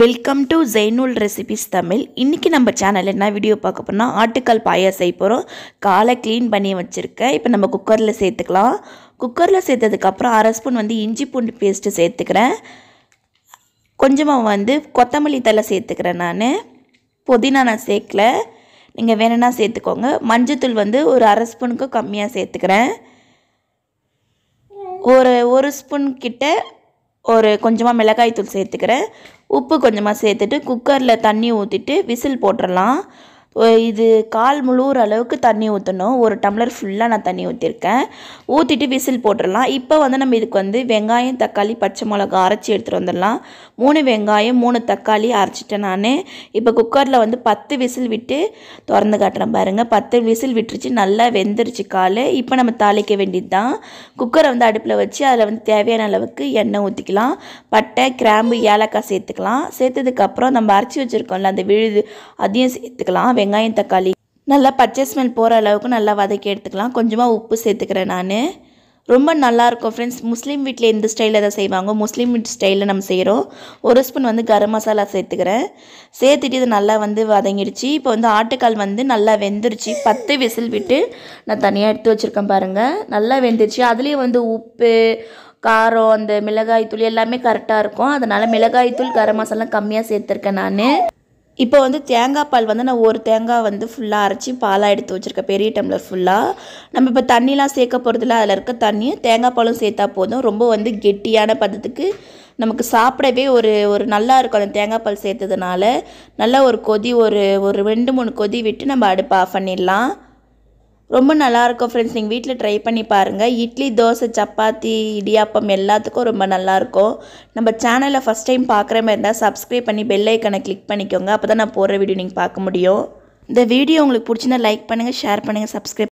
welcome to Jainul recipes Tamil இன்றைக்கி நம்ம channel என்ன வீடியோ பார்க்க போனால் ஆட்டுக்கால் பாயா செய்ய போகிறோம் காலை க்ளீன் பண்ணி வச்சுருக்கேன் இப்போ நம்ம குக்கரில் சேர்த்துக்கலாம் குக்கரில் சேர்த்ததுக்கப்புறம் அரை ஸ்பூன் வந்து இஞ்சி பூண்டு பேஸ்ட்டு சேர்த்துக்கிறேன் கொஞ்சமாக வந்து கொத்தமல்லி தலை சேர்த்துக்கிறேன் நான் புதினா நான் சேர்க்கல நீங்கள் வேணும்னா சேர்த்துக்கோங்க மஞ்சத்தூள் வந்து ஒரு அரை ஸ்பூனுக்கு கம்மியாக சேர்த்துக்கிறேன் ஒரு ஒரு ஸ்பூன் கிட்ட ஒரு கொஞ்சமாக மிளகாய் தூள் சேர்த்துக்கிறேன் உப்பு கொஞ்சமாக சேர்த்துட்டு குக்கரில் தண்ணி ஊற்றிட்டு விசில் போட்டுடலாம் இது கால் முழுகிற அளவுக்கு தண்ணி ஊற்றணும் ஒரு டம்ளர் ஃபுல்லாக நான் தண்ணி ஊற்றிருக்கேன் ஊற்றிட்டு விசில் போட்டுடலாம் இப்போ வந்து நம்ம இதுக்கு வந்து வெங்காயம் தக்காளி பச்சை மிளகா அரைச்சி எடுத்துகிட்டு வந்துடலாம் மூணு வெங்காயம் மூணு தக்காளி அரைச்சிட்டேன் நான் இப்போ குக்கரில் வந்து பத்து விசில் விட்டு திறந்து காட்டுறேன் பாருங்கள் பத்து விசில் விட்டுருச்சு நல்லா வெந்துருச்சு கால் இப்போ நம்ம தாளிக்க வேண்டியது தான் குக்கரை வந்து அடுப்பில் வச்சு அதில் வந்து தேவையான அளவுக்கு எண்ணெய் ஊற்றிக்கலாம் பட்டை கிராம்பு ஏலக்காய் சேர்த்துக்கலாம் சேர்த்ததுக்கப்புறம் நம்ம அரைச்சி வச்சுருக்கோம்ல அந்த விழுது அதையும் சேர்த்துக்கலாம் வெங்காயம் தக்காளி நல்லா பச்சை ஸ்மெல் போகிற அளவுக்கு நல்லா வதக்கி எடுத்துக்கலாம் கொஞ்சமாக உப்பு சேர்த்துக்கிறேன் நான் ரொம்ப நல்லாயிருக்கும் ஃப்ரெண்ட்ஸ் முஸ்லீம் வீட்டில் எந்த ஸ்டைலில் தான் செய்வாங்க முஸ்லீம் வீட் ஸ்டைலில் நம்ம செய்கிறோம் ஒரு ஸ்பூன் வந்து கரம் மசாலா சேர்த்துக்கிறேன் சேர்த்துட்டு இது நல்லா வந்து வதங்கிடுச்சு இப்போ வந்து ஆட்டுக்கால் வந்து நல்லா வெந்துருச்சு பத்து விசில் விட்டு நான் தனியாக எடுத்து வச்சுருக்கேன் பாருங்கள் நல்லா வெந்துருச்சு அதுலேயும் வந்து உப்பு காரம் அந்த மிளகாய் தூள் எல்லாமே கரெக்டாக இருக்கும் அதனால் மிளகாய் தூள் கரம் மசாலா கம்மியாக சேர்த்துருக்கேன் நான் இப்போ வந்து தேங்காய் பால் வந்து நான் ஒரு தேங்காய் வந்து ஃபுல்லாக அரைச்சி பாலாக எடுத்து வச்சுருக்கேன் பெரிய டம்ளர் ஃபுல்லாக நம்ம இப்போ தண்ணிலாம் சேர்க்க போகிறதுல அதில் இருக்க தண்ணியும் தேங்காய் பாலும் சேர்த்தா போதும் ரொம்ப வந்து கெட்டியான பதத்துக்கு நமக்கு சாப்பிடவே ஒரு ஒரு நல்லா இருக்கும் அந்த தேங்காய் பால் சேர்த்ததுனால நல்லா ஒரு கொதி ஒரு ஒரு ரெண்டு மூணு கொதி விட்டு நம்ம அடுப்பை ஆஃப் பண்ணிடலாம் ரொம்ப நல்லாயிருக்கும் ஃப்ரெண்ட்ஸ் நீங்கள் வீட்டில் ட்ரை பண்ணி பாருங்கள் இட்லி தோசை சப்பாத்தி இடியாப்பம் எல்லாத்துக்கும் ரொம்ப நல்லாயிருக்கும் நம்ம சேனலை ஃபஸ்ட் டைம் பார்க்குற மாதிரி இருந்தால் சப்ஸ்கிரைப் பண்ணி பெல்லைக்கனை கிளிக் பண்ணிக்கோங்க அப்போ தான் நான் போடுற வீடியோ நீங்கள் பார்க்க முடியும் இந்த வீடியோ உங்களுக்கு பிடிச்சிருந்தா லைக் பண்ணுங்கள் ஷேர் பண்ணுங்கள் சப்ஸ்கிரைப்